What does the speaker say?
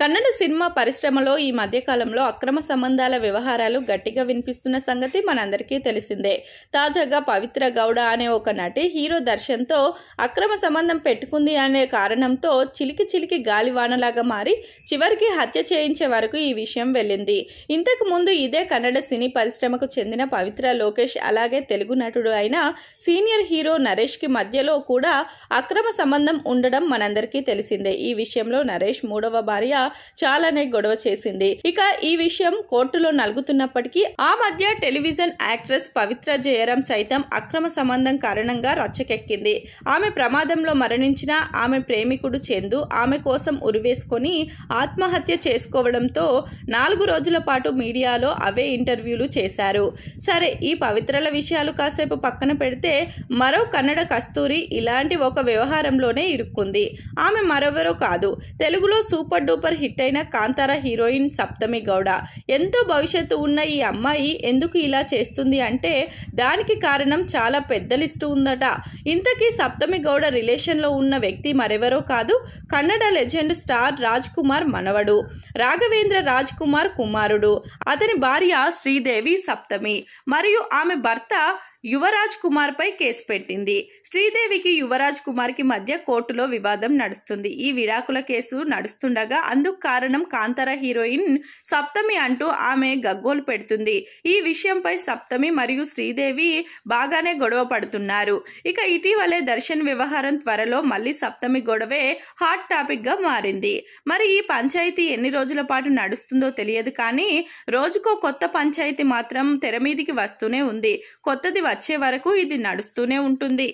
Kannada cinema పరిశ్రమలో ఈ మధ్యకాలంలో అక్రమ సంబంధాల వ్యవహారాలు గట్టిగా వినిపిస్తున్న సంగతి మనందరికీ తెలిసిందే తాజాగా పవిత్ర గౌడ అనే ఒక నటి హీరో దర్శన్తో అక్రమ సంబంధం పెట్టుకుంది అనే కారణంతో చిలికి చిలికి గాలివానలాగా మారి చివరికి హత్య చేయించే వరకు ఈ విషయం వెళ్ళింది ఇంతకు ముందు ఇదే కన్నడ సినీ పరిశ్రమకు చెందిన పవిత్ర లోకేష్ అలాగే తెలుగు నటుడు అయిన సీనియర్ హీరో నరేష్కి మధ్యలో కూడా అక్రమ సంబంధం ఉండడం మనందరికీ తెలిసిందే ఈ విషయంలో నరేష్ మూడవ భార్య చాలానే గొడవ చేసింది ఇక ఈ విషయం కోర్టులో నలుగుతున్నప్పటికీ ఆ మధ్య టెలివిజన్ యాక్ట్రెస్ పవిత్ర జయరాం సైతం అక్రమ సంబంధం కారణంగా రచ్చకెక్కింది ఆమె ప్రమాదంలో మరణించిన ఆమె ప్రేమికుడు చందు ఆమె కోసం ఉరివేసుకొని ఆత్మహత్య చేసుకోవడంతో నాలుగు రోజుల పాటు మీడియాలో అవే ఇంటర్వ్యూలు చేశారు సరే ఈ పవిత్రల విషయాలు కాసేపు పక్కన పెడితే మరో కన్నడ కస్తూరి ఇలాంటి ఒక వ్యవహారంలోనే ఇరుక్కుంది ఆమె మరెవరో కాదు తెలుగులో సూపర్ డూపర్ హిట్ అయిన కాంతార హీరోయిన్ సప్తమి గౌడ ఎంతో భవిష్యత్తు ఉన్న ఈ అమ్మాయి ఎందుకు ఇలా చేస్తుంది అంటే దానికి కారణం చాలా పెద్ద లిస్టు ఉందట ఇంతకీ సప్తమి గౌడ రిలేషన్లో ఉన్న వ్యక్తి మరెవరో కాదు కన్నడ లెజెండ్ స్టార్ రాజ్ కుమార్ మనవడు రాఘవేంద్ర రాజ్ కుమార్ కుమారుడు అతని భార్య శ్రీదేవి సప్తమి మరియు ఆమె భర్త యువరాజ్ కుమార్పై కేసు పెట్టింది శ్రీదేవికి యువరాజ్ కుమార్కి మధ్య కోర్టులో వివాదం నడుస్తుంది ఈ విడాకుల కేసు నడుస్తుండగా అందుకు కారణం కాంతార హీరోయిన్ సప్తమి అంటూ ఆమె గగ్గోలు పెడుతుంది ఈ విషయంపై సప్తమి మరియు శ్రీదేవి బాగానే గొడవ పడుతున్నారు ఇక ఇటీవలే దర్శన్ వ్యవహారం త్వరలో మళ్ళీ సప్తమి గొడవే హాట్ టాపిక్గా మారింది మరి ఈ పంచాయతీ ఎన్ని రోజుల పాటు నడుస్తుందో తెలియదు కానీ రోజుకో కొత్త పంచాయతీ మాత్రం తెర మీదికి వస్తూనే ఉంది కొత్తది వచ్చే వరకు ఇది నడుస్తూనే ఉంటుంది